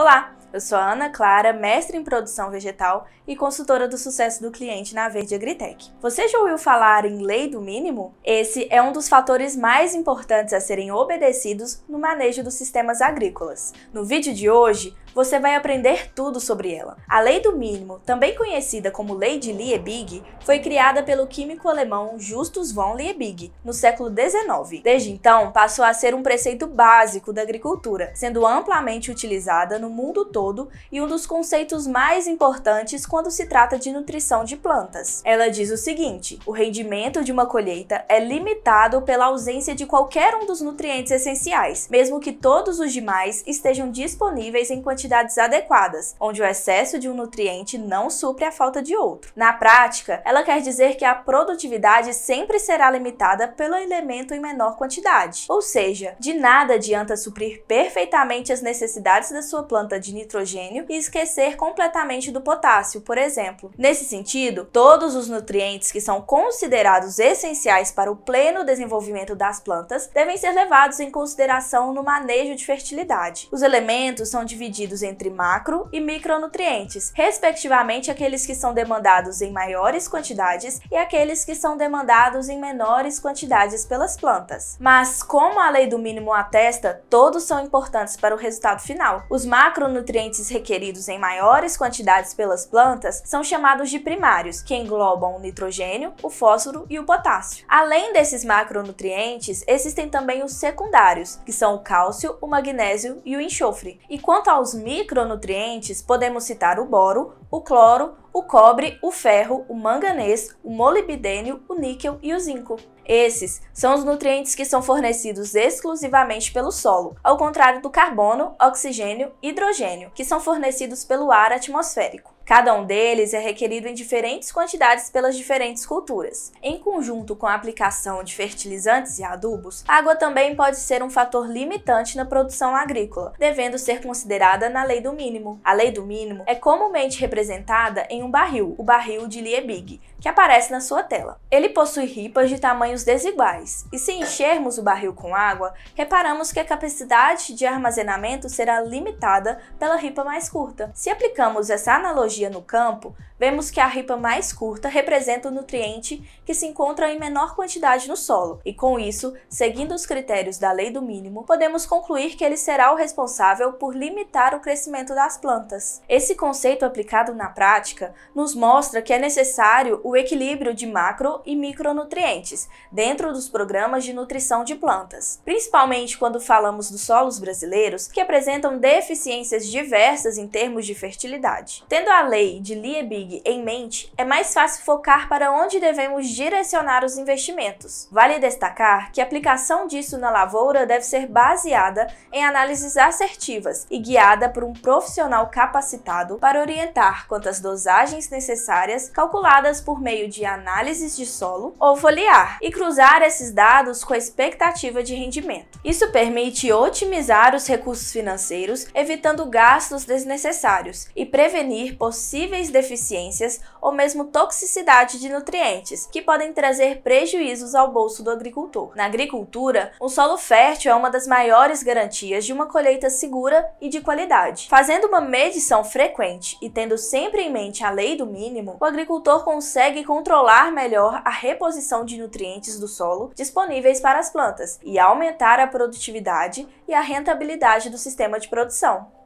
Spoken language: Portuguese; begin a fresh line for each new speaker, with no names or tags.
Olá, eu sou a Ana Clara, mestre em produção vegetal e consultora do sucesso do cliente na Verde Agritech. Você já ouviu falar em lei do mínimo? Esse é um dos fatores mais importantes a serem obedecidos no manejo dos sistemas agrícolas. No vídeo de hoje, você vai aprender tudo sobre ela. A lei do mínimo, também conhecida como lei de Liebig, foi criada pelo químico alemão Justus von Liebig no século XIX. Desde então, passou a ser um preceito básico da agricultura, sendo amplamente utilizada no mundo todo e um dos conceitos mais importantes quando se trata de nutrição de plantas. Ela diz o seguinte: o rendimento de uma colheita é limitado pela ausência de qualquer um dos nutrientes essenciais, mesmo que todos os demais estejam disponíveis em quantidade quantidades adequadas, onde o excesso de um nutriente não supre a falta de outro. Na prática, ela quer dizer que a produtividade sempre será limitada pelo elemento em menor quantidade. Ou seja, de nada adianta suprir perfeitamente as necessidades da sua planta de nitrogênio e esquecer completamente do potássio, por exemplo. Nesse sentido, todos os nutrientes que são considerados essenciais para o pleno desenvolvimento das plantas devem ser levados em consideração no manejo de fertilidade. Os elementos são divididos divididos entre macro e micronutrientes, respectivamente aqueles que são demandados em maiores quantidades e aqueles que são demandados em menores quantidades pelas plantas. Mas, como a lei do mínimo atesta, todos são importantes para o resultado final. Os macronutrientes requeridos em maiores quantidades pelas plantas são chamados de primários, que englobam o nitrogênio, o fósforo e o potássio. Além desses macronutrientes, existem também os secundários, que são o cálcio, o magnésio e o enxofre. E quanto aos micronutrientes, podemos citar o boro, o cloro, o cobre, o ferro, o manganês, o molibdênio, o níquel e o zinco. Esses são os nutrientes que são fornecidos exclusivamente pelo solo, ao contrário do carbono, oxigênio e hidrogênio, que são fornecidos pelo ar atmosférico. Cada um deles é requerido em diferentes quantidades pelas diferentes culturas. Em conjunto com a aplicação de fertilizantes e adubos, a água também pode ser um fator limitante na produção agrícola, devendo ser considerada na lei do mínimo. A lei do mínimo é comumente representada em um barril, o barril de Liebig, que aparece na sua tela. Ele possui ripas de tamanhos desiguais, e se enchermos o barril com água, reparamos que a capacidade de armazenamento será limitada pela ripa mais curta. Se aplicamos essa analogia biologia no campo, vemos que a ripa mais curta representa o nutriente que se encontra em menor quantidade no solo, e com isso, seguindo os critérios da lei do mínimo, podemos concluir que ele será o responsável por limitar o crescimento das plantas. Esse conceito aplicado na prática nos mostra que é necessário o equilíbrio de macro e micronutrientes dentro dos programas de nutrição de plantas, principalmente quando falamos dos solos brasileiros, que apresentam deficiências diversas em termos de fertilidade. Tendo a a lei de Liebig em mente, é mais fácil focar para onde devemos direcionar os investimentos. Vale destacar que a aplicação disso na lavoura deve ser baseada em análises assertivas e guiada por um profissional capacitado para orientar quanto às dosagens necessárias calculadas por meio de análises de solo ou foliar e cruzar esses dados com a expectativa de rendimento. Isso permite otimizar os recursos financeiros, evitando gastos desnecessários e prevenir possíveis deficiências ou mesmo toxicidade de nutrientes, que podem trazer prejuízos ao bolso do agricultor. Na agricultura, um solo fértil é uma das maiores garantias de uma colheita segura e de qualidade. Fazendo uma medição frequente e tendo sempre em mente a lei do mínimo, o agricultor consegue controlar melhor a reposição de nutrientes do solo disponíveis para as plantas e aumentar a produtividade e a rentabilidade do sistema de produção.